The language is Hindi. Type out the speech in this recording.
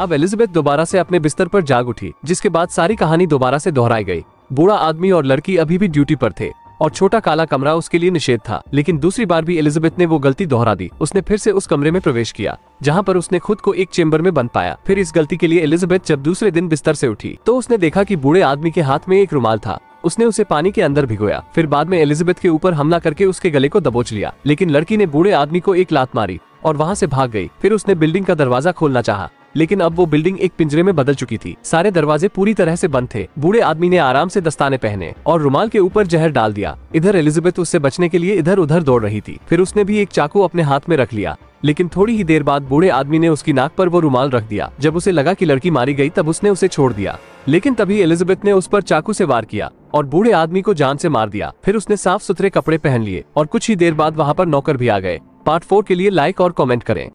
अब एलिजाबेथ दोबारा से अपने बिस्तर पर जाग उठी जिसके बाद सारी कहानी दोबारा से दोहराई गई बूढ़ा आदमी और लड़की अभी भी ड्यूटी पर थे और छोटा काला कमरा उसके लिए निषेध था लेकिन दूसरी बार भी एलिजाबेथ ने वो गलती दोहरा दी उसने फिर से उस कमरे में प्रवेश किया जहाँ पर उसने खुद को एक चेम्बर में बन पाया फिर इस गलती के लिए एलिजाबेथ जब दूसरे दिन बिस्तर से उठी तो उसने देखा कि बूढ़े आदमी के हाथ में एक रुमाल था उसने उसे पानी के अंदर भिगोया फिर बाद में एलिजाबेथ के ऊपर हमला करके उसके गले को दबोच लिया लेकिन लड़की ने बूढ़े आदमी को एक लात मारी और वहाँ से भाग गई फिर उसने बिल्डिंग का दरवाजा खोलना चाहा लेकिन अब वो बिल्डिंग एक पिंजरे में बदल चुकी थी सारे दरवाजे पूरी तरह से बंद थे बूढ़े आदमी ने आराम से दस्ताने पहने और रुमाल के ऊपर जहर डाल दिया इधर एलिजाबेथ उससे बचने के लिए इधर उधर दौड़ रही थी फिर उसने भी एक चाकू अपने हाथ में रख लिया लेकिन थोड़ी ही देर बाद बूढ़े आदमी ने उसकी नाक पर वो रुमाल रख दिया जब उसे लगा कि लड़की मारी गई तब उसने उसे छोड़ दिया लेकिन तभी एलिजाबेथ ने उस पर चाकू से वार किया और बूढ़े आदमी को जान से मार दिया फिर उसने साफ सुथरे कपड़े पहन लिए और कुछ ही देर बाद वहाँ पर नौकर भी आ गए पार्ट फोर के लिए लाइक और कॉमेंट करें